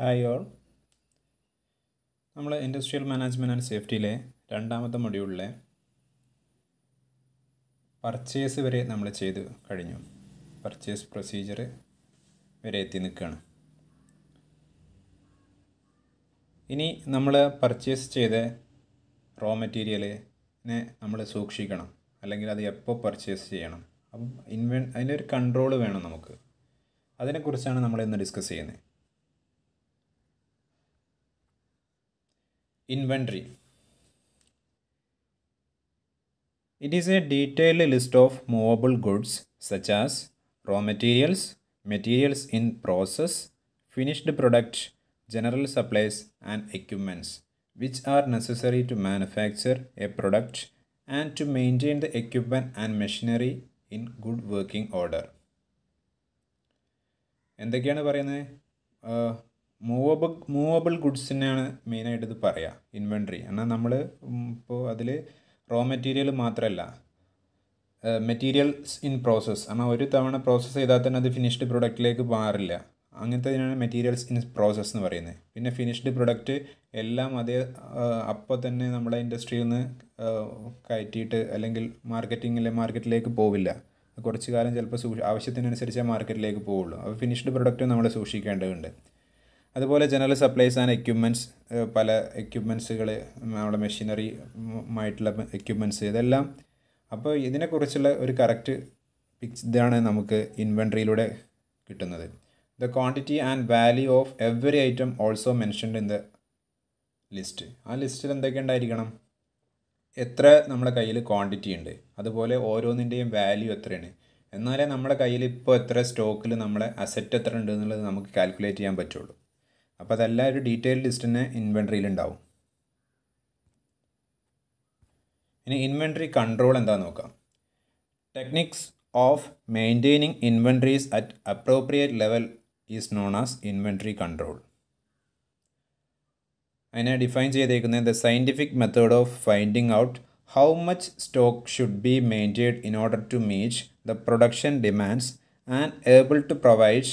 Hi all നമ്മൾ industrial management and സേഫ്റ്റിയിലെ രണ്ടാമത്തെ മൊഡ്യൂളിലെ പർച്ചേസ് വരെ നമ്മൾ ചെയ്ത് കഴിഞ്ഞു പർച്ചേസ് പ്രൊസീജിയർ വരെ എത്തി നിൽക്കുകയാണ് ഇനി നമ്മൾ പർച്ചേസ് ചെയ്ത റോ മെറ്റീരിയലിനെ നമ്മൾ സൂക്ഷിക്കണം അല്ലെങ്കിൽ അത് എപ്പോൾ പർച്ചേസ് ചെയ്യണം അപ്പം ഇൻവെൻ അതിനൊരു കൺട്രോൾ വേണം നമുക്ക് അതിനെക്കുറിച്ചാണ് നമ്മൾ ഇന്ന് ഡിസ്കസ് ചെയ്യുന്നത് Inventory. It is a detailed list of movable goods such as raw materials, materials in process, finished products, general supplies and equipments which are necessary to manufacture a product and to maintain the equipment and machinery in good working order എന്തൊക്കെയാണ് പറയുന്നത് മൂവബ് movable ഗുഡ്സിനെയാണ് മെയിനായിട്ട് ഇത് പറയുക inventory എന്നാൽ നമ്മൾ ഇപ്പോൾ അതിൽ raw material മാത്രമല്ല മെറ്റീരിയൽസ് ഇൻ പ്രോസസ്സ് എന്നാൽ ഒരു തവണ പ്രോസസ്സ് ചെയ്താൽ തന്നെ അത് ഫിനിഷ്ഡ് പ്രൊഡക്റ്റിലേക്ക് മാറില്ല അങ്ങനത്തെതിനാണ് മെറ്റീരിയൽസ് ഇൻ പ്രോസസ്സ് എന്ന് പറയുന്നത് പിന്നെ ഫിനിഷ്ഡ് പ്രൊഡക്റ്റ് എല്ലാം അതേ അപ്പോൾ തന്നെ നമ്മളെ ഇൻഡസ്ട്രിയിൽ നിന്ന് കയറ്റിയിട്ട് അല്ലെങ്കിൽ മാർക്കറ്റിങ്ങിലെ മാർക്കറ്റിലേക്ക് പോവില്ല കുറച്ച് കാലം ചിലപ്പോൾ സൂക്ഷി ആവശ്യത്തിനനുസരിച്ച് മാർക്കറ്റിലേക്ക് പോവുള്ളൂ അപ്പോൾ ഫിനിഷ്ഡ് പ്രൊഡക്റ്റ് നമ്മൾ സൂക്ഷിക്കേണ്ടതുണ്ട് അതുപോലെ ജനറൽ സപ്ലൈസ് ആൻഡ് എക്യുപ്മെൻറ്റ്സ് പല എക്യുപ്മെൻറ്റ്സുകൾ നമ്മുടെ മെഷീനറി ആയിട്ടുള്ള എക്യുപ്മെൻറ്റ്സ് ഇതെല്ലാം അപ്പോൾ ഇതിനെക്കുറിച്ചുള്ള ഒരു കറക്റ്റ് പിക്സ് ഇതാണ് നമുക്ക് ഇൻവെൻട്രിയിലൂടെ കിട്ടുന്നത് the quantity and value of every item also mentioned in the list ആ ലിസ്റ്റിൽ എന്തൊക്കെ ഉണ്ടായിരിക്കണം എത്ര നമ്മുടെ കയ്യിൽ ക്വാണ്ടിറ്റി ഉണ്ട് അതുപോലെ ഓരോന്നിൻ്റെയും വാല്യൂ എത്രയാണ് എന്നാലേ നമ്മുടെ കയ്യിൽ ഇപ്പോൾ എത്ര സ്റ്റോക്കിൽ നമ്മുടെ അസറ്റ് എത്ര ഉണ്ട് എന്നുള്ളത് നമുക്ക് കാൽക്കുലേറ്റ് ചെയ്യാൻ പറ്റുള്ളൂ അപ്പോൾ അതെല്ലാം ഒരു ഡീറ്റെയിൽ ലിസ്റ്റ് തന്നെ ഇൻവെൻട്രിയിൽ ഉണ്ടാവും ഇനി ഇൻവെൻട്രി കൺട്രോൾ എന്താണെന്ന് നോക്കാം techniques of maintaining inventories at appropriate level is known as inventory control അതിനെ ഡിഫൈൻ ചെയ്തേക്കുന്നത് the scientific method of finding out how much stock should be maintained in order to meet the production demands and able to provide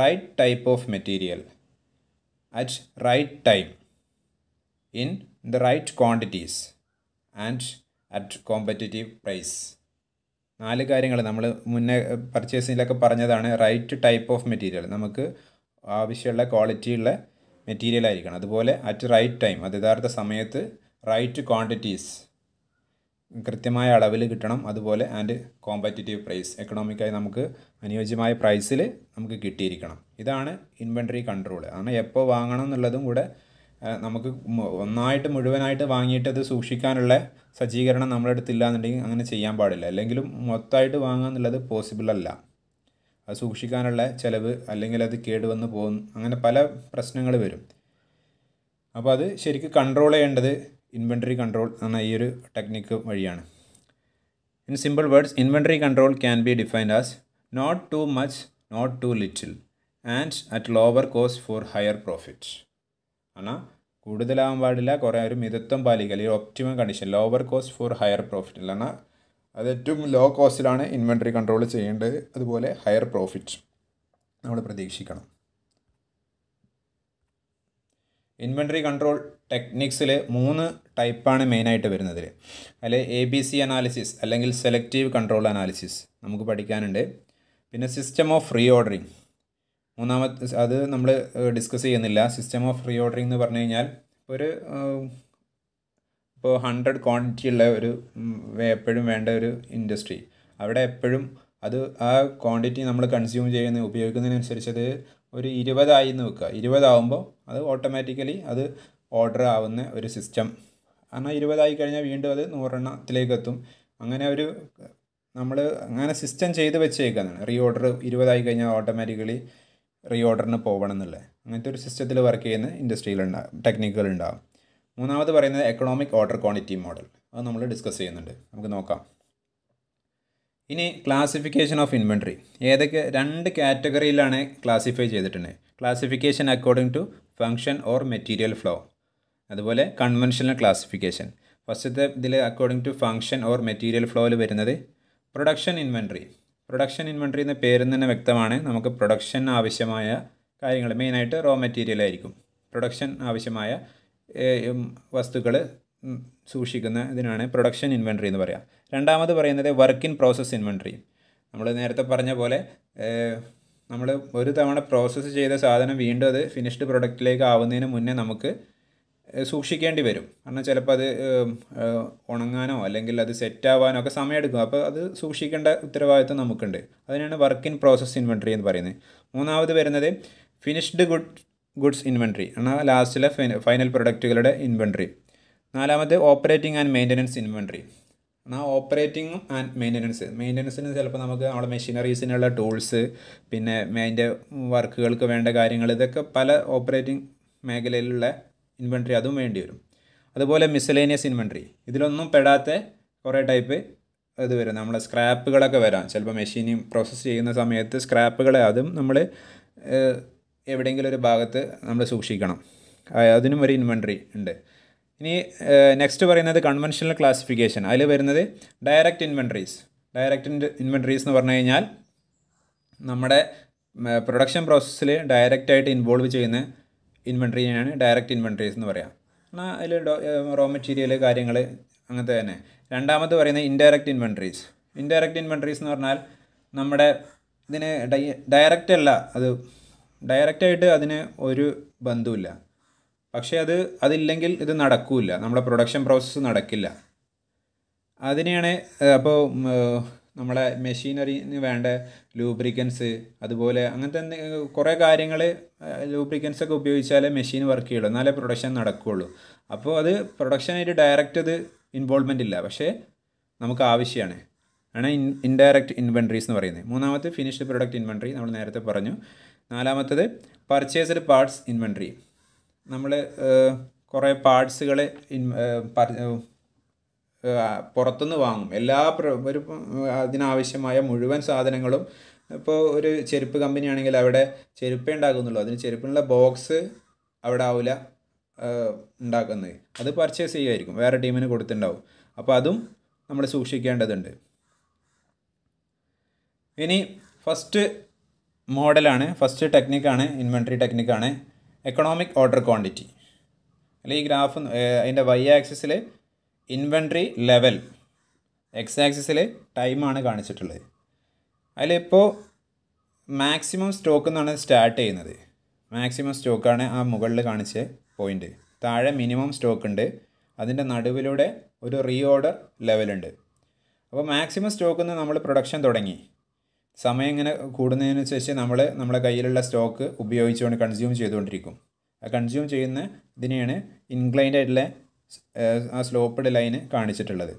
right type of material at right time in the right quantities and at competitive price നാല് കാര്യങ്ങൾ നമ്മൾ മുന്നേ പർച്ചേസിങ്ങിലൊക്കെ പറഞ്ഞതാണ് right type of material നമുക്ക് ആവശ്യമുള്ള ക്വാളിറ്റിയുള്ള material ആയിരിക്കണം അതുപോലെ അറ്റ് റൈറ്റ് ടൈം അത് യഥാർത്ഥ സമയത്ത് റൈറ്റ് ക്വാണ്ടിറ്റീസ് കൃത്യമായ അളവിൽ കിട്ടണം അതുപോലെ ആൻഡ് കോമ്പറ്റിറ്റീവ് പ്രൈസ് എക്കണോമിക്കായി നമുക്ക് അനുയോജ്യമായ പ്രൈസിൽ നമുക്ക് കിട്ടിയിരിക്കണം ഇതാണ് ഇൻവെൻട്രി കൺട്രോൾ ആണ് എപ്പോൾ വാങ്ങണം എന്നുള്ളതും കൂടെ നമുക്ക് ഒന്നായിട്ട് മുഴുവനായിട്ട് വാങ്ങിയിട്ട് അത് സൂക്ഷിക്കാനുള്ള സജ്ജീകരണം നമ്മുടെ അടുത്തില്ല എന്നുണ്ടെങ്കിൽ അങ്ങനെ ചെയ്യാൻ പാടില്ല അല്ലെങ്കിലും മൊത്തമായിട്ട് വാങ്ങുക എന്നുള്ളത് പോസിബിൾ അല്ല അത് സൂക്ഷിക്കാനുള്ള ചിലവ് അല്ലെങ്കിൽ അത് കേടുവന്ന് പോകും അങ്ങനെ പല പ്രശ്നങ്ങൾ വരും അപ്പോൾ അത് ശരിക്കും കൺട്രോൾ ചെയ്യേണ്ടത് ഇൻവെൻട്രി കൺട്രോൾ എന്ന ഈ ഒരു ടെക്നിക്ക് വഴിയാണ് in simple words inventory control can be defined as not too much not too little and at lower cost for higher profit എന്നാൽ കൂടുതലാവാൻ പാടില്ല കുറേ ഒരു മിതത്വം പാലിക്കുക ഈ optimum condition lower cost for higher profit എന്നാൽ അത് ഏറ്റവും ലോ കോസ്റ്റിലാണ് ഇൻവെൻട്രി കൺട്രോൾ ചെയ്യേണ്ടത് അതുപോലെ ഹയർ പ്രോഫിറ്റ് നമ്മൾ പ്രതീക്ഷിക്കണം ഇൻവെൻട്രി കൺട്രോൾ ടെക്നിക്സിൽ മൂന്ന് ടൈപ്പാണ് മെയിനായിട്ട് വരുന്നത് അതിൽ എ ബി സി അനാലിസിസ് അല്ലെങ്കിൽ സെലക്റ്റീവ് കൺട്രോൾ അനാലിസിസ് നമുക്ക് പഠിക്കാനുണ്ട് പിന്നെ സിസ്റ്റം ഓഫ് റീ ഓർഡറിങ് മൂന്നാമത്തെ അത് നമ്മൾ ഡിസ്കസ് ചെയ്യുന്നില്ല സിസ്റ്റം ഓഫ് റീ ഓർഡറിങ് എന്ന് പറഞ്ഞു കഴിഞ്ഞാൽ ഒരു ഇപ്പോൾ ഹൺഡ്രഡ് ക്വാണ്ടിറ്റി ഉള്ള ഒരു എപ്പോഴും വേണ്ട ഒരു ഇൻഡസ്ട്രി അവിടെ എപ്പോഴും അത് ആ ക്വാണ്ടിറ്റി നമ്മൾ കൺസ്യൂം ചെയ്യുന്ന ഉപയോഗിക്കുന്നതിനനുസരിച്ച് അത് ഒരു ഇരുപതായി എന്ന് വെക്കുക ഇരുപതാവുമ്പോൾ അത് ഓട്ടോമാറ്റിക്കലി അത് ഓർഡർ ആവുന്ന ഒരു സിസ്റ്റം കാരണം ഇരുപതായി കഴിഞ്ഞാൽ വീണ്ടും അത് നൂറെണ്ണത്തിലേക്ക് എത്തും അങ്ങനെ ഒരു നമ്മൾ അങ്ങനെ സിസ്റ്റം ചെയ്ത് വെച്ചേക്കുന്നതാണ് റീ ഓർഡർ ഇരുപതായി കഴിഞ്ഞാൽ ഓട്ടോമാറ്റിക്കലി റീ ഓർഡറിന് പോകണം എന്നുള്ളത് അങ്ങനത്തെ ഒരു സിസ്റ്റത്തിൽ വർക്ക് ചെയ്യുന്ന ഇൻഡസ്ട്രിയിലുണ്ടാകും ടെക്നിക്കുകൾ ഉണ്ടാകും മൂന്നാമത് പറയുന്നത് എക്കണോമിക് ഓർഡർ ക്വാണ്ടിറ്റി മോഡൽ അത് നമ്മൾ ഡിസ്കസ് ചെയ്യുന്നുണ്ട് നമുക്ക് നോക്കാം ഇനി ക്ലാസിഫിക്കേഷൻ ഓഫ് ഇൻവെൻട്രി ഏതൊക്കെ രണ്ട് കാറ്റഗറിയിലാണ് ക്ലാസിഫൈ ചെയ്തിട്ടുണ്ട് classification according to function or material flow അതുപോലെ കൺവെൻഷണൽ ക്ലാസിഫിക്കേഷൻ ഫസ്റ്റത്തെ ഇതിൽ according to function or material ഫ്ലോയിൽ വരുന്നത് പ്രൊഡക്ഷൻ ഇൻവെൻട്രി പ്രൊഡക്ഷൻ ഇൻവെൻട്രി എന്ന പേരിൽ തന്നെ വ്യക്തമാണ് നമുക്ക് പ്രൊഡക്ഷൻ ആവശ്യമായ കാര്യങ്ങൾ മെയിനായിട്ട് റോ മെറ്റീരിയൽ ആയിരിക്കും പ്രൊഡക്ഷൻ ആവശ്യമായ വസ്തുക്കൾ സൂക്ഷിക്കുന്ന ഇതിനാണ് പ്രൊഡക്ഷൻ ഇൻവെൻട്രി എന്ന് പറയാം രണ്ടാമത് പറയുന്നത് വർക്ക് ഇൻ പ്രോസസ് ഇൻവെൻട്രി നമ്മൾ നേരത്തെ പറഞ്ഞ പോലെ നമ്മൾ ഒരു തവണ പ്രോസസ്സ് ചെയ്ത സാധനം വീണ്ടും അത് ഫിനിഷ്ഡ് പ്രൊഡക്റ്റിലേക്ക് ആവുന്നതിന് മുന്നേ നമുക്ക് സൂക്ഷിക്കേണ്ടി വരും കാരണം ചിലപ്പോൾ അത് ഉണങ്ങാനോ അല്ലെങ്കിൽ അത് സെറ്റാവാനോ ഒക്കെ സമയമെടുക്കും അപ്പോൾ അത് സൂക്ഷിക്കേണ്ട ഉത്തരവാദിത്വം നമുക്കുണ്ട് അതിനാണ് വർക്ക് ഇൻ പ്രോസസ് ഇൻവെൻട്രി എന്ന് പറയുന്നത് മൂന്നാമത് വരുന്നത് ഫിനിഷ്ഡ് ഗുഡ് ഗുഡ്സ് ഇൻവെൻട്രി എന്നാൽ ലാസ്റ്റിലെ ഫൈനൽ പ്രൊഡക്റ്റുകളുടെ ഇൻവെൻട്രി നാലാമത്തെ ഓപ്പറേറ്റിംഗ് ആൻഡ് മെയിൻ്റനൻസ് ഇൻവെൻട്രി എന്നാൽ ഓപ്പറേറ്റിംഗ് ആൻഡ് മെയിൻ്റനൻസ് മെയിൻ്റനൻസിന് ചിലപ്പോൾ നമുക്ക് നമ്മുടെ മെഷീനറീസിനുള്ള ടൂൾസ് പിന്നെ അതിൻ്റെ വർക്കുകൾക്ക് വേണ്ട കാര്യങ്ങൾ ഇതൊക്കെ പല ഓപ്പറേറ്റിംഗ് മേഖലയിലുള്ള ഇൻവെൻട്രി അതും വേണ്ടി വരും അതുപോലെ മിസലേനിയസ് ഇൻവെൻട്രി ഇതിലൊന്നും പെടാത്ത കുറേ ടൈപ്പ് ഇത് വരും നമ്മൾ സ്ക്രാപ്പുകളൊക്കെ വരാം ചിലപ്പോൾ മെഷീൻ പ്രോസസ്സ് ചെയ്യുന്ന സമയത്ത് സ്ക്രാപ്പുകളെ അതും നമ്മൾ എവിടെയെങ്കിലും ഒരു ഭാഗത്ത് നമ്മൾ സൂക്ഷിക്കണം അതിനും ഒരു ഇൻവെൻട്രി ഉണ്ട് ഇനി നെക്സ്റ്റ് പറയുന്നത് കൺവെൻഷണൽ ക്ലാസിഫിക്കേഷൻ അതിൽ വരുന്നത് ഡയറക്റ്റ് ഇൻവെൻട്രീസ് ഡയറക്റ്റ് ഇൻവെൻട്രീസ് എന്ന് പറഞ്ഞു കഴിഞ്ഞാൽ നമ്മുടെ പ്രൊഡക്ഷൻ പ്രോസസ്സിൽ ഡയറക്റ്റായിട്ട് ഇൻവോൾവ് ചെയ്യുന്ന ഇൻവെൻട്രീനെയാണ് ഡയറക്റ്റ് ഇൻവെൻട്രീസ് എന്ന് പറയാം എന്നാൽ അതിൽ റോ മെറ്റീരിയൽ കാര്യങ്ങൾ അങ്ങനത്തെ തന്നെ രണ്ടാമത് പറയുന്നത് ഇൻഡയറക്റ്റ് ഇൻവെൻട്രീസ് ഇൻഡയറക്റ്റ് ഇൻവെൻട്രീസ് എന്ന് പറഞ്ഞാൽ നമ്മുടെ ഇതിന് ഡയറക്റ്റ് അല്ല അത് ഡയറക്റ്റായിട്ട് അതിന് ഒരു ബന്ധമില്ല പക്ഷേ അത് അതില്ലെങ്കിൽ ഇത് നടക്കില്ല നമ്മുടെ പ്രൊഡക്ഷൻ പ്രോസസ്സ് നടക്കില്ല അതിനെയാണ് അപ്പോൾ നമ്മളെ മെഷീനറിന് വേണ്ട ലൂബ്രിക്കൻസ് അതുപോലെ അങ്ങനത്തെ കുറേ കാര്യങ്ങൾ ലൂബ്രിക്കൻസ് ഒക്കെ ഉപയോഗിച്ചാലേ മെഷീൻ വർക്ക് ചെയ്യുള്ളൂ എന്നാലേ പ്രൊഡക്ഷൻ നടക്കുകയുള്ളൂ അപ്പോൾ അത് പ്രൊഡക്ഷനായിട്ട് ഡയറക്റ്റ് ഇത് ഇൻവോൾവ്മെൻ്റ് ഇല്ല പക്ഷേ നമുക്ക് ആവശ്യമാണ് ആണ് ഇൻ ഇൻഡയറക്റ്റ് ഇൻവെൻട്രീസ് എന്ന് പറയുന്നത് മൂന്നാമത്തെ ഫിനിഷ്ഡ് പ്രൊഡക്റ്റ് ഇൻവെൻട്രി നമ്മൾ നേരത്തെ പറഞ്ഞു നാലാമത്തത് പർച്ചേസ്ഡ് പാർട്സ് ഇൻവെൻട്രി നമ്മൾ കുറേ പാർട്സുകളെ ഇൻ പുറത്തുനിന്ന് വാങ്ങും എല്ലാ ഒരു അതിനാവശ്യമായ മുഴുവൻ സാധനങ്ങളും ഇപ്പോൾ ഒരു ചെരുപ്പ് കമ്പനി ആണെങ്കിൽ അവിടെ ചെരുപ്പേ ഉണ്ടാകുന്നുള്ളൂ അതിന് ചെരുപ്പിനുള്ള ബോക്സ് അവിടെ ആവില്ല ഉണ്ടാക്കുന്നത് അത് പർച്ചേസ് ചെയ്യുമായിരിക്കും വേറെ ടീമിന് കൊടുത്തിട്ടുണ്ടാവും അപ്പോൾ അതും നമ്മൾ സൂക്ഷിക്കേണ്ടതുണ്ട് ഇനി ഫസ്റ്റ് മോഡലാണ് ഫസ്റ്റ് ടെക്നിക്കാണ് ഇൻവെൻട്രി ടെക്നിക്കാണ് എക്കണോമിക് ഓർഡർ ക്വാണ്ടിറ്റി അല്ലെങ്കിൽ ഈ ഗ്രാഫ് അതിൻ്റെ വൈ ആക്സിസിൽ ഇൻവെൻട്രി ലെവൽ എക്സ് ആക്സിസിൽ ടൈമാണ് കാണിച്ചിട്ടുള്ളത് അതിലിപ്പോൾ മാക്സിമം സ്റ്റോക്ക് എന്നാണ് സ്റ്റാർട്ട് ചെയ്യുന്നത് മാക്സിമം സ്റ്റോക്കാണ് ആ മുകളിൽ കാണിച്ച പോയിൻ്റ് താഴെ മിനിമം സ്റ്റോക്ക് ഉണ്ട് അതിൻ്റെ നടുവിലൂടെ ഒരു റീ ഓർഡർ ലെവലുണ്ട് അപ്പോൾ മാക്സിമം സ്റ്റോക്കിൽ നിന്ന് നമ്മൾ പ്രൊഡക്ഷൻ തുടങ്ങി സമയം ഇങ്ങനെ ശേഷം നമ്മൾ നമ്മുടെ കയ്യിലുള്ള സ്റ്റോക്ക് ഉപയോഗിച്ചുകൊണ്ട് കൺസ്യൂം ചെയ്തുകൊണ്ടിരിക്കും ആ കൺസ്യൂം ചെയ്യുന്ന ഇതിനെയാണ് ഇൻക്ലൈൻഡ് ആയിട്ടുള്ള ആ സ്ലോപ്പഡ് ലൈന് കാണിച്ചിട്ടുള്ളത്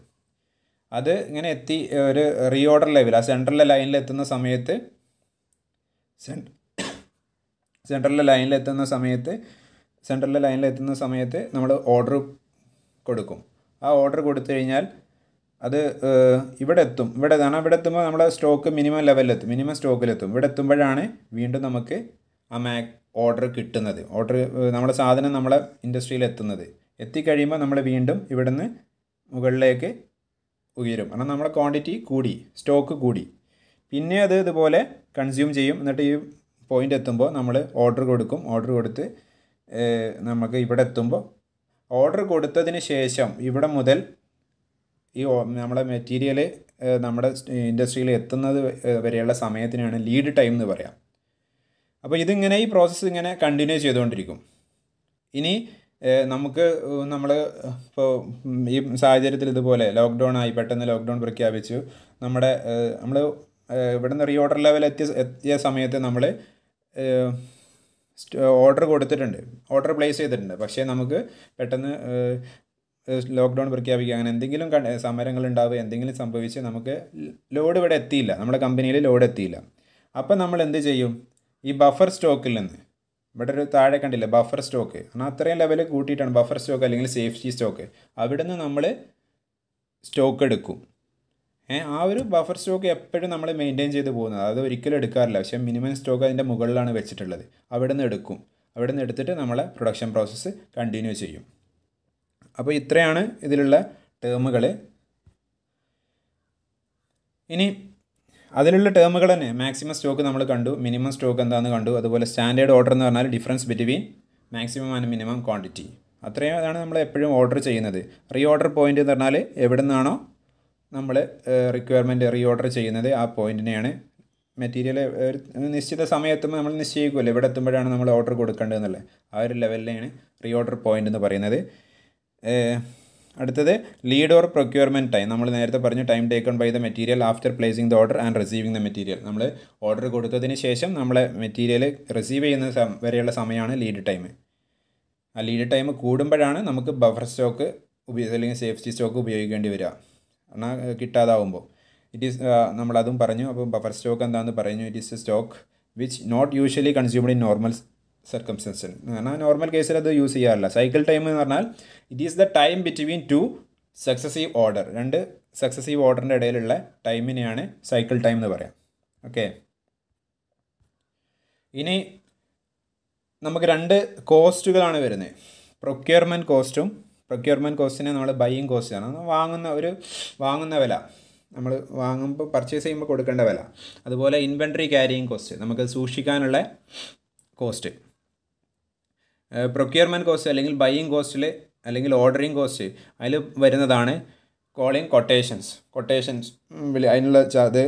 അത് ഇങ്ങനെ എത്തി ഒരു റീഓർഡർ ലെവൽ ആ സെൻട്രലിലെ ലൈനിൽ എത്തുന്ന സമയത്ത് സെൻട്രലിലെ ലൈനിൽ എത്തുന്ന സമയത്ത് സെൻട്രലിലെ ലൈനിൽ എത്തുന്ന സമയത്ത് നമ്മൾ ഓർഡർ കൊടുക്കും ആ ഓർഡർ കൊടുത്തു കഴിഞ്ഞാൽ അത് ഇവിടെ എത്തും ഇവിടെ കാരണം ഇവിടെ എത്തുമ്പോൾ നമ്മുടെ സ്റ്റോക്ക് മിനിമം ലെവലിലെത്തും മിനിമം സ്റ്റോക്കിലെത്തും ഇവിടെ എത്തുമ്പോഴാണ് വീണ്ടും നമുക്ക് ആ മാ ഓർഡർ കിട്ടുന്നത് ഓർഡർ നമ്മുടെ സാധനം നമ്മളെ ഇൻഡസ്ട്രിയിൽ എത്തുന്നത് എത്തിക്കഴിയുമ്പോൾ നമ്മൾ വീണ്ടും ഇവിടുന്ന് മുകളിലേക്ക് ഉയരും കാരണം നമ്മുടെ ക്വാണ്ടിറ്റി കൂടി സ്റ്റോക്ക് കൂടി പിന്നെ അത് ഇതുപോലെ കൺസ്യൂം ചെയ്യും എന്നിട്ട് ഈ പോയിൻ്റ് എത്തുമ്പോൾ നമ്മൾ ഓർഡർ കൊടുക്കും ഓർഡർ കൊടുത്ത് നമുക്ക് ഇവിടെ എത്തുമ്പോൾ ഓർഡർ കൊടുത്തതിന് ശേഷം ഇവിടെ മുതൽ ഈ നമ്മുടെ മെറ്റീരിയൽ നമ്മുടെ ഇൻഡസ്ട്രിയിൽ എത്തുന്നത് വരെയുള്ള സമയത്തിനാണ് ലീഡ് ടൈം എന്ന് പറയാം അപ്പോൾ ഇതിങ്ങനെ ഈ പ്രോസസ്സ് ഇങ്ങനെ കണ്ടിന്യൂ ചെയ്തുകൊണ്ടിരിക്കും ഇനി നമുക്ക് നമ്മൾ ഇപ്പോൾ ഈ സാഹചര്യത്തിൽ ഇതുപോലെ ലോക്ക്ഡൗൺ ആയി പെട്ടെന്ന് ലോക്ക്ഡൗൺ പ്രഖ്യാപിച്ചു നമ്മുടെ നമ്മൾ ഇവിടെ നിന്ന് റീഓർഡർ ലെവൽ എത്തിയ എത്തിയ സമയത്ത് നമ്മൾ ഓർഡർ കൊടുത്തിട്ടുണ്ട് ഓർഡർ പ്ലേസ് ചെയ്തിട്ടുണ്ട് പക്ഷേ നമുക്ക് പെട്ടെന്ന് ലോക്ക്ഡൗൺ പ്രഖ്യാപിക്കുക അങ്ങനെ എന്തെങ്കിലും സമരങ്ങൾ ഉണ്ടാവുക എന്തെങ്കിലും സംഭവിച്ച് നമുക്ക് ലോഡ് ഇവിടെ എത്തിയില്ല നമ്മുടെ കമ്പനിയിൽ ലോഡ് എത്തിയില്ല അപ്പോൾ നമ്മൾ എന്ത് ചെയ്യും ഈ ബഫർ സ്റ്റോക്കിൽ നിന്ന് ഇവിടെ ഒരു താഴെ കണ്ടില്ല ബഫർ സ്റ്റോക്ക് കാരണം അത്രയും ലെവലിൽ കൂട്ടിയിട്ടാണ് ബഫർ സ്റ്റോക്ക് അല്ലെങ്കിൽ സേഫ്റ്റി സ്റ്റോക്ക് അവിടെ നിന്ന് നമ്മൾ സ്റ്റോക്ക് എടുക്കും ആ ഒരു ബഫർ സ്റ്റോക്ക് എപ്പോഴും നമ്മൾ മെയിൻറ്റെയിൻ ചെയ്ത് പോകുന്നത് അത് ഒരിക്കലും എടുക്കാറില്ല പക്ഷേ മിനിമം സ്റ്റോക്ക് അതിൻ്റെ മുകളിലാണ് വെച്ചിട്ടുള്ളത് അവിടെ നിന്ന് എടുക്കും അവിടെ നിന്ന് എടുത്തിട്ട് നമ്മളെ പ്രൊഡക്ഷൻ പ്രോസസ്സ് കണ്ടിന്യൂ ചെയ്യും അപ്പോൾ ഇത്രയാണ് ഇതിലുള്ള ടേമുകൾ ഇനി അതിലുള്ള ടേമുകൾ തന്നെ മാക്സിമം സ്റ്റോക്ക് നമ്മൾ കണ്ടു മിനിമം സ്റ്റോക്ക് എന്താണെന്ന് കണ്ടു അതുപോലെ സ്റ്റാൻഡേർഡ് ഓർഡർ എന്ന് പറഞ്ഞാൽ difference between maximum and minimum quantity അത്രയും അതാണ് നമ്മൾ എപ്പോഴും ഓർഡർ ചെയ്യുന്നത് റീ ഓർഡർ പോയിൻ്റ് എന്ന് പറഞ്ഞാൽ എവിടെ നിന്നാണോ നമ്മൾ റിക്വയർമെൻറ്റ് റീ ഓർഡർ ചെയ്യുന്നത് ആ പോയിൻറ്റിനെയാണ് മെറ്റീരിയൽ ഒരു നിശ്ചിത സമയത്തുമ്പോൾ നമ്മൾ നിശ്ചയിക്കുമല്ലോ ഇവിടെ എത്തുമ്പോഴാണ് നമ്മൾ ഓർഡർ കൊടുക്കേണ്ടതെന്നുള്ളത് ആ ഒരു ലെവലിലാണ് റീ ഓർഡർ പോയിൻ്റ് എന്ന് പറയുന്നത് അടുത്തത് ലീഡ് ഓർ പ്രൊക്യൂർമെൻറ്റ് ടൈം നമ്മൾ നേരത്തെ പറഞ്ഞു time taken by the material after placing the order and receiving the material നമ്മൾ ഓർഡർ കൊടുത്തതിന് ശേഷം നമ്മളെ മെറ്റീരിയൽ റിസീവ് ചെയ്യുന്ന വരെയുള്ള സമയമാണ് ലീഡ് ടൈം ആ ലീഡ് ടൈം കൂടുമ്പോഴാണ് നമുക്ക് ബഫർ സ്റ്റോക്ക് ഉപയോഗിച്ച് അല്ലെങ്കിൽ സേഫ്റ്റി സ്റ്റോക്ക് ഉപയോഗിക്കേണ്ടി വരിക എന്നാൽ കിട്ടാതാവുമ്പോൾ ഇറ്റ് ഈസ് നമ്മളതും പറഞ്ഞു അപ്പോൾ ബഫർ സ്റ്റോക്ക് എന്താണെന്ന് പറയുന്നു it is a stock which not usually consumed in normal സർക്കംസ്റ്റൻസിൽ കാരണം നോർമൽ കേസിൽ അത് യൂസ് ചെയ്യാറില്ല സൈക്കിൾ ടൈം എന്ന് പറഞ്ഞാൽ it is the time between two successive order രണ്ട് സക്സസീവ് ഓർഡറിൻ്റെ ഇടയിലുള്ള ടൈമിനെയാണ് സൈക്കിൾ ടൈം എന്ന് പറയാം ഓക്കെ ഇനി നമുക്ക് രണ്ട് കോസ്റ്റുകളാണ് വരുന്നത് പ്രൊക്യൂർമെൻറ്റ് കോസ്റ്റും പ്രൊക്യൂർമെൻറ്റ് കോസ്റ്റിനെ നമ്മൾ ബൈയിങ് കോസ്റ്റാണ് വാങ്ങുന്ന ഒരു വാങ്ങുന്ന വില നമ്മൾ വാങ്ങുമ്പോൾ പർച്ചേസ് ചെയ്യുമ്പോൾ കൊടുക്കേണ്ട വില അതുപോലെ ഇൻവെൻട്രി ക്യാരിയിങ് കോസ്റ്റ് നമുക്ക് സൂക്ഷിക്കാനുള്ള കോസ്റ്റ് പ്രൊക്യൂർമെൻറ്റ് കോസ്റ്റ് അല്ലെങ്കിൽ ബൈയിങ് കോസ്റ്റിൽ അല്ലെങ്കിൽ ഓർഡറിങ് കോസ്റ്റ് അതിൽ വരുന്നതാണ് കോളിങ് കൊട്ടേഷൻസ് കൊട്ടേഷൻസ് വിളി അതിനുള്ള അത്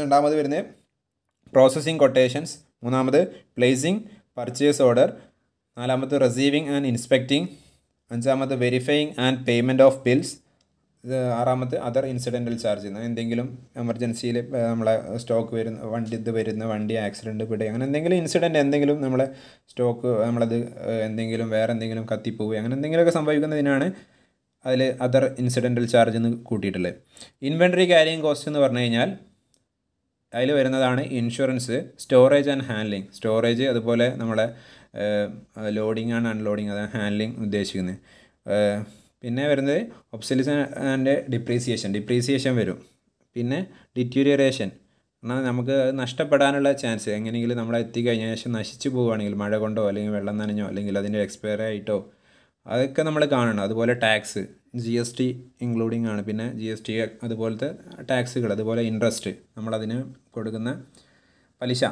രണ്ടാമത് വരുന്നത് പ്രോസസ്സിങ് കൊട്ടേഷൻസ് മൂന്നാമത് പ്ലേസിങ് പർച്ചേസ് ഓർഡർ നാലാമത് റിസീവിങ് ആൻഡ് ഇൻസ്പെക്റ്റിംഗ് അഞ്ചാമത് verifying and payment of bills ആറാമത്തെ അതർ ഇൻസിഡൻ്റൽ ചാർജ് എന്തെങ്കിലും എമർജൻസിയിൽ നമ്മളെ സ്റ്റോക്ക് വരുന്ന വണ്ടി ഇത് വരുന്ന വണ്ടി ആക്സിഡൻറ്റ് പിടി അങ്ങനെ എന്തെങ്കിലും ഇൻസിഡൻറ്റ് എന്തെങ്കിലും നമ്മളെ സ്റ്റോക്ക് നമ്മളത് എന്തെങ്കിലും വേറെ എന്തെങ്കിലും കത്തിപ്പോവുക അങ്ങനെ എന്തെങ്കിലുമൊക്കെ സംഭവിക്കുന്നതിനാണ് അതിൽ അതർ ഇൻസിഡൻ്റൽ ചാർജ് എന്ന് കൂട്ടിയിട്ടുള്ളത് ഇൻവെൻട്രി ക്യാരിങ് കോസ്റ്റ് എന്ന് പറഞ്ഞു കഴിഞ്ഞാൽ അതിൽ വരുന്നതാണ് insurance storage and handling storage അതുപോലെ നമ്മളെ ലോഡിങ് ആൻഡ് അൺലോഡിങ് അതാണ് ഹാൻഡ്ലിങ് ഉദ്ദേശിക്കുന്നത് പിന്നെ വരുന്നത് ഒബ്സലിസ് ആൻഡ് ഡിപ്രീസിയേഷൻ ഡിപ്രീസിയേഷൻ വരും പിന്നെ ഡിറ്റീരിയറേഷൻ എന്നാൽ നമുക്ക് നഷ്ടപ്പെടാനുള്ള ചാൻസ് എങ്ങനെയെങ്കിലും നമ്മൾ എത്തിക്കഴിഞ്ഞ ശേഷം നശിച്ചു പോവുകയാണെങ്കിൽ മഴ കൊണ്ടോ അല്ലെങ്കിൽ വെള്ളം നനഞ്ഞോ അല്ലെങ്കിൽ അതിൻ്റെ എക്സ്പയർ ആയിട്ടോ അതൊക്കെ നമ്മൾ കാണണം അതുപോലെ tax G S T including ആണ് പിന്നെ ജി എസ് ടി അതുപോലത്തെ ടാക്സുകൾ അതുപോലെ ഇൻട്രസ്റ്റ് നമ്മളതിന് കൊടുക്കുന്ന പലിശ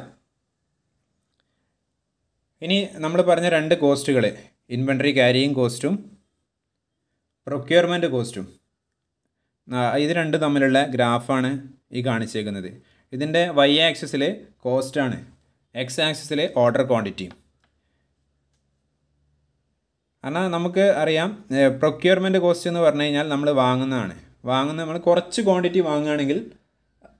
ഇനി നമ്മൾ പറഞ്ഞ രണ്ട് കോസ്റ്റുകൾ ഇൻവെൻട്രി ക്യാരിയും കോസ്റ്റും പ്രൊക്യൂർമെൻറ്റ് കോസ്റ്റും ഇത് രണ്ട് തമ്മിലുള്ള ഗ്രാഫാണ് ഈ കാണിച്ചേക്കുന്നത് ഇതിൻ്റെ വൈ ആക്സിൽ കോസ്റ്റാണ് എക്സ് ആക്സിൽ ഓർഡർ ക്വാണ്ടിറ്റി കാരണം നമുക്ക് അറിയാം പ്രൊക്യൂർമെൻറ്റ് കോസ്റ്റ് എന്ന് പറഞ്ഞു കഴിഞ്ഞാൽ നമ്മൾ വാങ്ങുന്നതാണ് വാങ്ങുന്ന നമ്മൾ കുറച്ച് ക്വാണ്ടിറ്റി വാങ്ങുകയാണെങ്കിൽ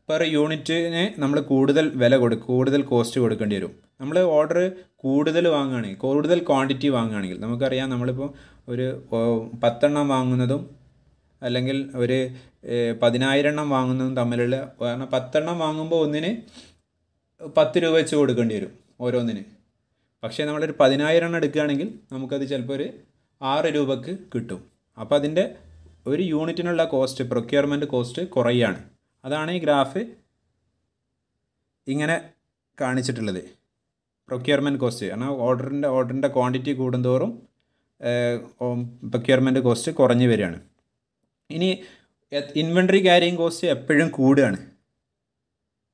പെർ യൂണിറ്റിന് നമ്മൾ കൂടുതൽ വില കൊടുക്കും കൂടുതൽ കോസ്റ്റ് കൊടുക്കേണ്ടി വരും നമ്മൾ ഓർഡർ കൂടുതൽ വാങ്ങുകയാണെങ്കിൽ കൂടുതൽ ക്വാണ്ടിറ്റി വാങ്ങുകയാണെങ്കിൽ നമുക്കറിയാം നമ്മളിപ്പോൾ ഒരു പത്തെണ്ണം വാങ്ങുന്നതും അല്ലെങ്കിൽ ഒരു പതിനായിരം എണ്ണം വാങ്ങുന്നതും തമ്മിലുള്ള കാരണം പത്തെണ്ണം വാങ്ങുമ്പോൾ ഒന്നിന് പത്ത് രൂപ വെച്ച് കൊടുക്കേണ്ടി വരും ഓരോന്നിന് പക്ഷേ നമ്മളൊരു പതിനായിരം എണ്ണം എടുക്കുകയാണെങ്കിൽ നമുക്കത് ചിലപ്പോൾ ഒരു ആറ് രൂപക്ക് കിട്ടും അപ്പോൾ അതിൻ്റെ ഒരു യൂണിറ്റിനുള്ള കോസ്റ്റ് പ്രൊക്യൂർമെൻറ്റ് കോസ്റ്റ് കുറയാണ് അതാണ് ഈ ഗ്രാഫ് ഇങ്ങനെ കാണിച്ചിട്ടുള്ളത് പ്രൊക്യൂർമെൻറ്റ് കോസ്റ്റ് കാരണം ഓർഡറിൻ്റെ ഓർഡറിൻ്റെ ക്വാണ്ടിറ്റി കൂടുന്തോറും പ്രൊക്യൂർമെൻറ്റ് കോസ്റ്റ് കുറഞ്ഞു വരികയാണ് ഇനി ഇൻവെൻട്രി ക്യാരിയിങ് കോസ്റ്റ് എപ്പോഴും കൂടുകയാണ്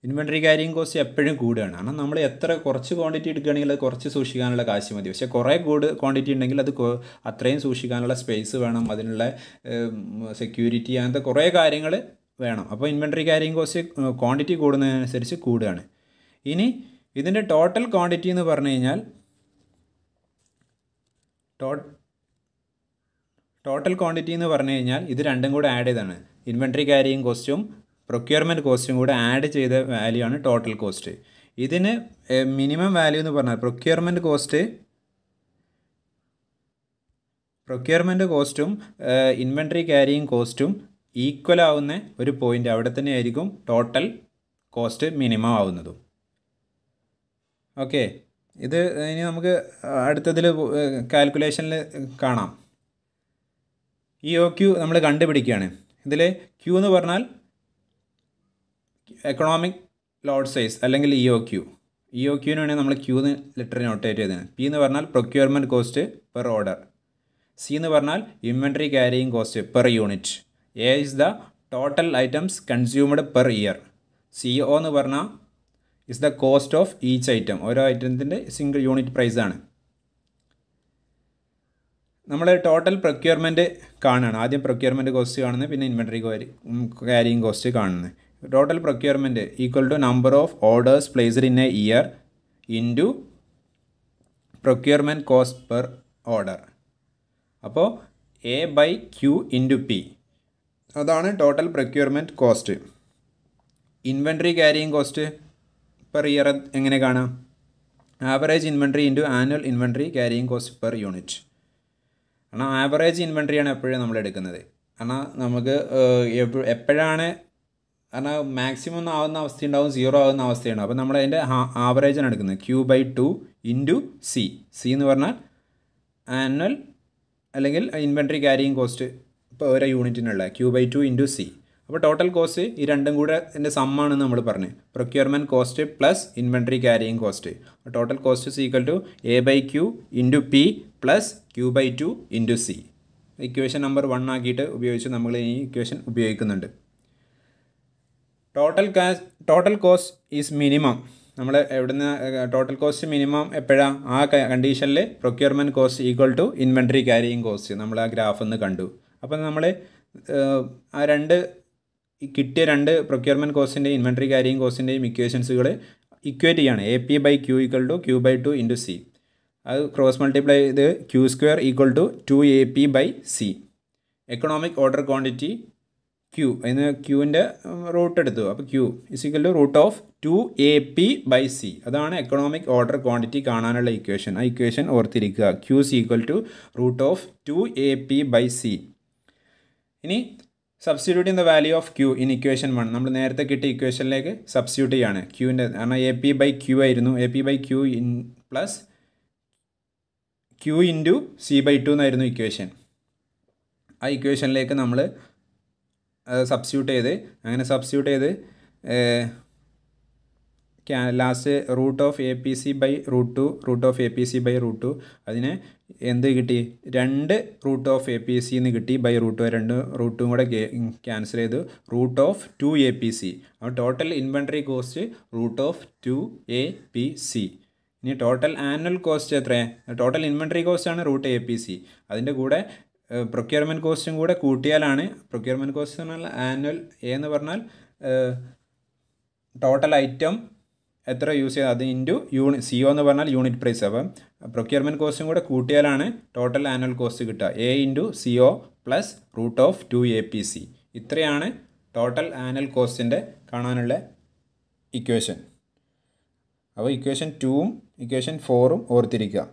ഇൻവെൻട്രി ക്യാരിയിങ് കോസ്റ്റ് എപ്പോഴും കൂടുകയാണ് കാരണം നമ്മൾ എത്ര കുറച്ച് ക്വാണ്ടിറ്റി എടുക്കുകയാണെങ്കിൽ അത് കുറച്ച് സൂക്ഷിക്കാനുള്ള കാശ് മതി പക്ഷേ കുറേ കൂട് ക്വാണ്ടിറ്റി ഉണ്ടെങ്കിൽ അത് അത്രയും സൂക്ഷിക്കാനുള്ള സ്പേസ് വേണം അതിനുള്ള സെക്യൂരിറ്റി അങ്ങനത്തെ കുറേ കാര്യങ്ങൾ വേണം അപ്പോൾ ഇൻവെൻട്രി ക്യാരിങ് കോസ്റ്റ് ക്വാണ്ടിറ്റി കൂടുന്നതിനനുസരിച്ച് കൂടുകയാണ് ഇനി ഇതിൻ്റെ ടോട്ടൽ ക്വാണ്ടിറ്റി എന്ന് പറഞ്ഞു കഴിഞ്ഞാൽ ടോട്ടൽ ക്വാണ്ടിറ്റി എന്ന് പറഞ്ഞു കഴിഞ്ഞാൽ ഇത് രണ്ടും കൂടെ ആഡ് ചെയ്താണ് ഇൻവെൻട്രി ക്യാരിങ് കോസ്റ്റും പ്രൊക്യൂർമെൻറ്റ് കോസ്റ്റും കൂടെ ആഡ് ചെയ്ത വാല്യൂ ആണ് ടോട്ടൽ കോസ്റ്റ് ഇതിന് മിനിമം വാല്യൂ എന്ന് പറഞ്ഞാൽ പ്രൊക്യൂർമെൻറ്റ് കോസ്റ്റ് പ്രൊക്യൂർമെൻറ്റ് കോസ്റ്റും ഇൻവെൻട്രി ക്യാരിങ് കോസ്റ്റും ഈക്വൽ ആവുന്ന ഒരു പോയിൻ്റ് അവിടെ തന്നെ ആയിരിക്കും ടോട്ടൽ കോസ്റ്റ് മിനിമം ആവുന്നതും ഓക്കെ ഇത് ഇനി നമുക്ക് അടുത്തതിൽ കാൽക്കുലേഷനിൽ കാണാം ഇ ഒ ക്യൂ നമ്മൾ കണ്ടുപിടിക്കുകയാണ് ഇതിൽ ക്യൂ എന്ന് പറഞ്ഞാൽ എക്കണോമിക് ലോഡ് സൈസ് അല്ലെങ്കിൽ E O Q E O ക്യൂവിന് വേണമെങ്കിൽ നമ്മൾ ക്യൂന്ന് എന്ന് ലെറ്റർ നോട്ടേറ്റ് ചെയ്തത് പി എന്ന് പറഞ്ഞാൽ procurement cost per order C എന്ന് പറഞ്ഞാൽ inventory carrying cost per unit A is the total items consumed per year C O എന്ന് പറഞ്ഞാൽ is the cost of each item ഓരോ ഐറ്റത്തിൻ്റെ സിംഗിൾ യൂണിറ്റ് പ്രൈസ് ആണ് നമ്മൾ ടോട്ടൽ പ്രൊക്യൂർമെൻറ്റ് കാണുകയാണ് ആദ്യം പ്രൊക്യൂർമെൻറ്റ് കോസ്റ്റ് കാണുന്നത് പിന്നെ ഇൻവെൻറ്ററി ക്യാരിങ് കോസ്റ്റ് കാണുന്നത് total procurement equal to number of orders placed in a year into procurement cost per order അപ്പോൾ A by Q into P അതാണ് total procurement cost inventory carrying cost per year എങ്ങനെ കാണാം average inventory into annual inventory carrying cost per unit കാരണം average ഇൻവെൻട്രിയാണ് എപ്പോഴും നമ്മൾ എടുക്കുന്നത് കാരണം നമുക്ക് എപ്പോഴാണ് കാരണം മാക്സിമം ആവുന്ന അവസ്ഥ ഉണ്ടാവും സീറോ ആവുന്ന അവസ്ഥയുണ്ടാവും അപ്പോൾ നമ്മൾ അതിൻ്റെ ആവറേജാണ് എടുക്കുന്നത് Q by two into C C എന്ന് പറഞ്ഞാൽ ആനുവൽ അല്ലെങ്കിൽ ഇൻവെൻട്രി ക്യാരിയിങ് കോസ്റ്റ് ഓരോ യൂണിറ്റിനുള്ള Q by two into C അപ്പോൾ ടോട്ടൽ കോസ്റ്റ് ഈ രണ്ടും കൂടെ എൻ്റെ സമ്മാണെന്ന് നമ്മൾ പറഞ്ഞു procurement cost plus inventory carrying cost total cost is equal to A by Q into P plus Q by two into C equation number one ആക്കിയിട്ട് ഉപയോഗിച്ച് നമ്മൾ ഈ ഇക്വേഷൻ ഉപയോഗിക്കുന്നുണ്ട് ടോട്ടൽ കാസ് ടോട്ടൽ കോസ്റ്റ് ഈസ് മിനിമം നമ്മൾ എവിടുന്ന് total cost minimum എപ്പോഴാണ് ആ കണ്ടീഷനിൽ procurement cost equal to inventory carrying cost നമ്മൾ ആ ഗ്രാഫ് ഒന്ന് കണ്ടു അപ്പം നമ്മൾ ആ രണ്ട് കിട്ടിയ രണ്ട് പ്രൊക്യൂർമെൻറ്റ് കോസ്റ്റിൻ്റെയും ഇൻവെൻട്രി കാരിയും കോസ്റ്റിൻ്റെയും ഇക്വേഷൻസുകൾ ഇക്വേറ്റ് ചെയ്യാണ് A P by Q equal to Q by two into C അത് ക്രോസ് മൾട്ടിപ്ലൈ ചെയ്ത് Q square equal to two A P by C economic order quantity Q എന്ന് ക്യൂവിൻ്റെ റൂട്ട് എടുത്തു അപ്പോൾ Q is equal to root of two A P by C അതാണ് economic order quantity കാണാനുള്ള equation ആ equation ഓർത്തിരിക്കുക Q's equal to root of two A P by C ഇനി substitute in the value of Q in equation one നമ്മൾ നേരത്തെ കിട്ടിയ ഇക്വേഷനിലേക്ക് substitute ചെയ്യാണ് ക്യൂവിൻ്റെ കാരണം എ പി ബൈ ക്യൂ ആയിരുന്നു A P by Q in plus Q into C by two എന്നായിരുന്നു ഇക്വേഷൻ ആ ഇക്വേഷനിലേക്ക് നമ്മൾ സബ്സ്റ്റിറ്റ്യൂട്ട് ചെയ്ത് അങ്ങനെ സബ്സ്റ്റിറ്റ്യൂട്ട് ചെയ്ത് last root of A P C by root two root of A P C by root two അതിന് എന്ത് കിട്ടി രണ്ട് root of A P C എന്ന് കിട്ടി ബൈ റൂട്ട് ടു രണ്ട് റൂട്ടും കൂടെ ക്യാൻസൽ ചെയ്തു root of two A P C അപ്പോൾ total inventory cost root of two A P C ഇനി ടോട്ടൽ ആനുവൽ കോസ്റ്റ് എത്രയാണ് ടോട്ടൽ ഇൻവെൻട്രി കോസ്റ്റ് ആണ് റൂട്ട് എ പി സി അതിൻ്റെ കൂടെ പ്രൊക്യൂർമെൻറ്റ് കോസ്റ്റും കൂടെ കൂട്ടിയാലാണ് പ്രൊക്യൂർമെൻറ്റ് കോസ്റ്റ് എന്ന് പറഞ്ഞാൽ ആനുവൽ എന്ന് പറഞ്ഞാൽ ടോട്ടൽ ഐറ്റം എത്ര യൂസ് ചെയ്താൽ അത് ഇൻറ്റു യൂണി സി ഒ എന്ന് പറഞ്ഞാൽ യൂണിറ്റ് പ്രൈസ് അപ്പം പ്രൊക്യൂർമെൻറ്റ് കോസ്റ്റും കൂടെ കൂട്ടിയാലാണ് ടോട്ടൽ ആനുവൽ കോസ്റ്റ് കിട്ടുക A into C O plus root of two A P C ഇത്രയാണ് ടോട്ടൽ ആനുവൽ കോസ്റ്റിൻ്റെ കാണാനുള്ള ഇക്വേഷൻ അപ്പോൾ ഇക്വേഷൻ ടൂവും ഇക്വേഷൻ ഫോറും ഓർത്തിരിക്കുക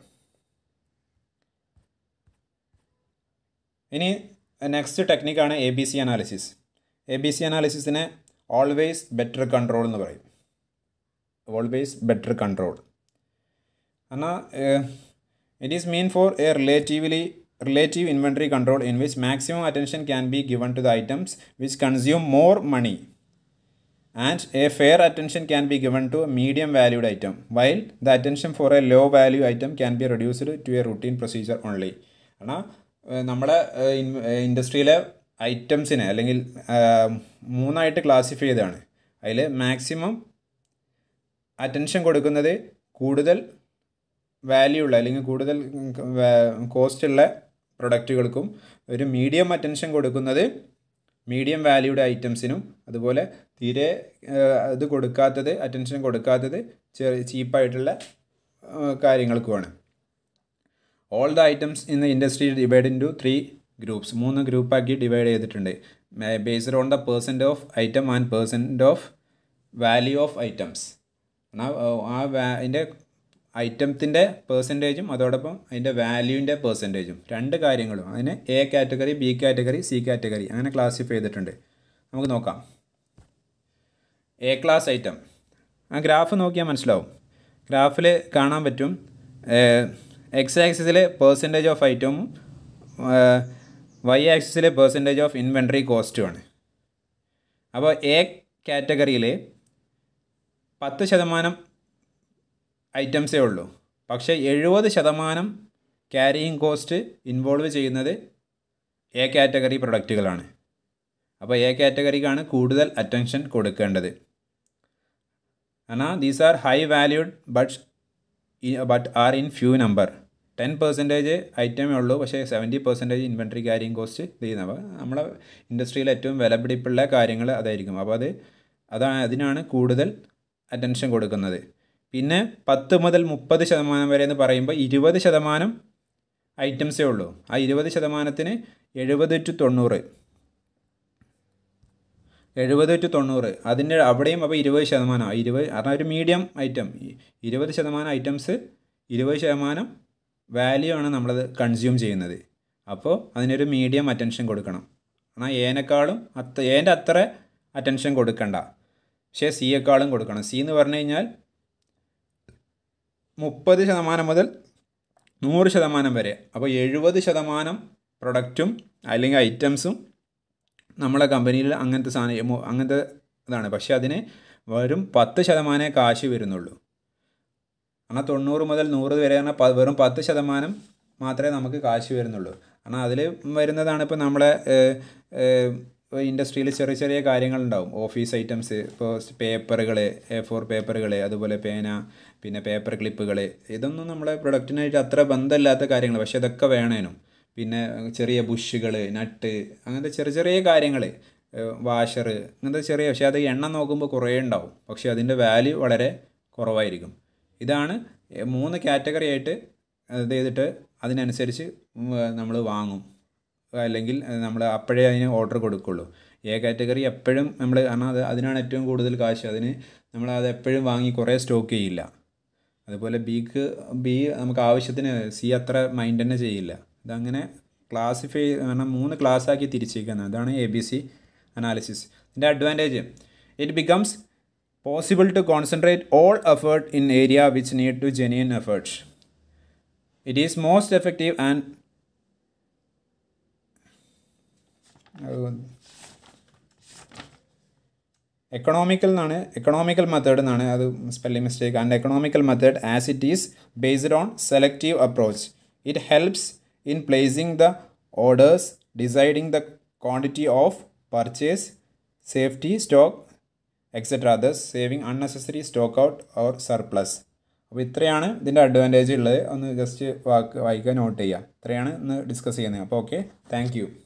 ഇനി നെക്സ്റ്റ് ടെക്നിക്കാണ് A B C analysis A B C അനാലിസിസിനെ ഓൾവേസ് ബെറ്റർ കൺട്രോൾ എന്ന് പറയും always better controlled. And uh, it is meant for a relatively relative inventory control in which maximum attention can be given to the items which consume more money and a fair attention can be given to a medium valued item while the attention for a low value item can be reduced to a routine procedure only കാരണം നമ്മുടെ ഇൻഡസ്ട്രിയിലെ ഐറ്റംസിനെ അല്ലെങ്കിൽ മൂന്നായിട്ട് classify ചെയ്തതാണ് അതിൽ maximum attention കൊടുക്കുന്നത് കൂടുതൽ value ഉള്ള അല്ലെങ്കിൽ കൂടുതൽ കോസ്റ്റ് ഉള്ള പ്രൊഡക്റ്റുകൾക്കും ഒരു മീഡിയം അറ്റൻഷൻ കൊടുക്കുന്നത് മീഡിയം വാല്യൂഡ് ഐറ്റംസിനും അതുപോലെ തീരെ അത് കൊടുക്കാത്തത് അറ്റൻഷൻ കൊടുക്കാത്തത് ചെറിയ ചീപ്പായിട്ടുള്ള കാര്യങ്ങൾക്കുമാണ് all the items in the industry divide into three groups മൂന്ന് ഗ്രൂപ്പാക്കി ഡിവൈഡ് ചെയ്തിട്ടുണ്ട് based on the percent of item and percent of value of items ആ അതിൻ്റെ ഐറ്റംത്തിൻ്റെ പേഴ്സൻറ്റേജും അതോടൊപ്പം അതിൻ്റെ വാല്യൂവിൻ്റെ പേഴ്സൻറ്റേജും രണ്ട് കാര്യങ്ങളും അതിന് A category B category C category അങ്ങനെ ക്ലാസിഫൈ ചെയ്തിട്ടുണ്ട് നമുക്ക് നോക്കാം എ ക്ലാസ് ഐറ്റം ആ ഗ്രാഫ് നോക്കിയാൽ മനസ്സിലാവും ഗ്രാഫിൽ കാണാൻ പറ്റും എക്സ് ആക്സിസിലെ പേഴ്സൻറ്റേജ് ഓഫ് ഐറ്റവും വൈ ആക്സിസിലെ പേഴ്സൻറ്റേജ് ഓഫ് ഇൻവെൻട്രി കോസ്റ്റുമാണ് അപ്പോൾ എ കാറ്റഗറിയിൽ പത്ത് ശതമാനം ഐറ്റംസേ ഉള്ളൂ പക്ഷേ എഴുപത് ശതമാനം ക്യാരിയിങ് കോസ്റ്റ് ഇൻവോൾവ് ചെയ്യുന്നത് എ കാറ്റഗറി പ്രൊഡക്റ്റുകളാണ് അപ്പോൾ എ കാറ്റഗറിക്കാണ് കൂടുതൽ അറ്റൻഷൻ കൊടുക്കേണ്ടത് എന്നാൽ these are high valued but but are in few number ten percentage ഐറ്റമേ ഉള്ളൂ പക്ഷേ seventy percentage inventory carrying cost ചെയ്യുന്നവ നമ്മളെ ഇൻഡസ്ട്രിയിൽ ഏറ്റവും വിലപിടിപ്പുള്ള കാര്യങ്ങൾ അതായിരിക്കും അപ്പോൾ അത് അതാണ് അതിനാണ് കൂടുതൽ അറ്റൻഷൻ കൊടുക്കുന്നത് പിന്നെ പത്ത് മുതൽ മുപ്പത് ശതമാനം വരെ എന്ന് പറയുമ്പോൾ ഇരുപത് ശതമാനം ഐറ്റംസേ ഉള്ളൂ ആ ഇരുപത് ശതമാനത്തിന് എഴുപത് ടു തൊണ്ണൂറ് എഴുപത് ടു തൊണ്ണൂറ് അതിൻ്റെ അവിടെയും അപ്പോൾ ഇരുപത് ശതമാനം ഇരുപത് കാരണം ഒരു മീഡിയം ഐറ്റം ഇരുപത് ശതമാനം ഐറ്റംസ് ഇരുപത് ശതമാനം വാല്യൂ ആണ് നമ്മളത് കൺസ്യൂം ചെയ്യുന്നത് അപ്പോൾ അതിനൊരു മീഡിയം അറ്റൻഷൻ കൊടുക്കണം എന്നാൽ ഏനേക്കാളും അത്ര ഏൻ്റെ അത്ര അറ്റൻഷൻ കൊടുക്കണ്ട പക്ഷേ സിയേക്കാളും കൊടുക്കണം സി എന്ന് പറഞ്ഞു കഴിഞ്ഞാൽ മുപ്പത് ശതമാനം മുതൽ നൂറ് ശതമാനം വരെ അപ്പോൾ എഴുപത് ശതമാനം പ്രൊഡക്റ്റും അല്ലെങ്കിൽ ഐറ്റംസും നമ്മളെ കമ്പനിയിൽ അങ്ങനത്തെ സാധനം അങ്ങനത്തെ ഇതാണ് പക്ഷേ അതിന് വെറും പത്ത് ശതമാനമേ കാശ് വരുന്നുള്ളൂ കാരണം തൊണ്ണൂറ് മുതൽ നൂറ് വരെ പറഞ്ഞാൽ വെറും പത്ത് ശതമാനം മാത്രമേ നമുക്ക് കാശ് വരുന്നുള്ളൂ കാരണം അതിൽ വരുന്നതാണ് ഇപ്പോൾ നമ്മളെ ഇൻഡസ്ട്രിയിൽ ചെറിയ ചെറിയ കാര്യങ്ങളുണ്ടാവും ഓഫീസ് ഐറ്റംസ് ഇപ്പോൾ പേപ്പറുകൾ എ ഫോർ പേപ്പറുകൾ അതുപോലെ പേന പിന്നെ പേപ്പർ ക്ലിപ്പുകൾ ഇതൊന്നും നമ്മളെ പ്രൊഡക്റ്റിനായിട്ട് അത്ര ബന്ധമില്ലാത്ത കാര്യങ്ങൾ പക്ഷേ ഇതൊക്കെ വേണേനും പിന്നെ ചെറിയ ബുഷുകൾ നട്ട് അങ്ങനത്തെ ചെറിയ ചെറിയ കാര്യങ്ങൾ വാഷർ അങ്ങനത്തെ ചെറിയ പക്ഷേ അത് എണ്ണം നോക്കുമ്പോൾ കുറേ ഉണ്ടാവും പക്ഷേ അതിൻ്റെ വാല്യൂ വളരെ കുറവായിരിക്കും ഇതാണ് മൂന്ന് കാറ്റഗറി ആയിട്ട് ഇത് ചെയ്തിട്ട് അതിനനുസരിച്ച് നമ്മൾ വാങ്ങും അല്ലെങ്കിൽ നമ്മൾ അപ്പോഴേ അതിന് ഓർഡർ കൊടുക്കുള്ളൂ എ കാറ്റഗറി എപ്പോഴും നമ്മൾ കാരണം അത് അതിനാണ് ഏറ്റവും കൂടുതൽ കാശ് അതിന് നമ്മൾ അത് എപ്പോഴും വാങ്ങി കുറേ സ്റ്റോക്ക് ചെയ്യില്ല അതുപോലെ ബിക്ക് ബി നമുക്ക് ആവശ്യത്തിന് സി അത്ര മൈൻഡ് തന്നെ ചെയ്യില്ല ഇതങ്ങനെ ക്ലാസിഫൈ കാരണം മൂന്ന് ക്ലാസ്സാക്കി തിരിച്ചിരിക്കുന്നത് അതാണ് എ ബി സി അനാലിസിസ് ഇതിൻ്റെ advantage it becomes possible to concentrate all effort in area which need to genuine efforts it is most effective and economical എന്നാണ് എക്കണോമിക്കൽ മെത്തേഡ് എന്നാണ് അത് spelling mistake and economical method as it is based on selective approach it helps in placing the orders deciding the quantity of purchase safety stock etcetera others saving unnecessary stock out or surplus അപ്പോൾ ഇത്രയാണ് ഇതിൻ്റെ advantage ഉള്ളത് ഒന്ന് just walk വായിക്കുക not ചെയ്യുക ഇത്രയാണ് ഇന്ന് discuss ചെയ്യുന്നത് അപ്പോൾ ഓക്കെ താങ്ക്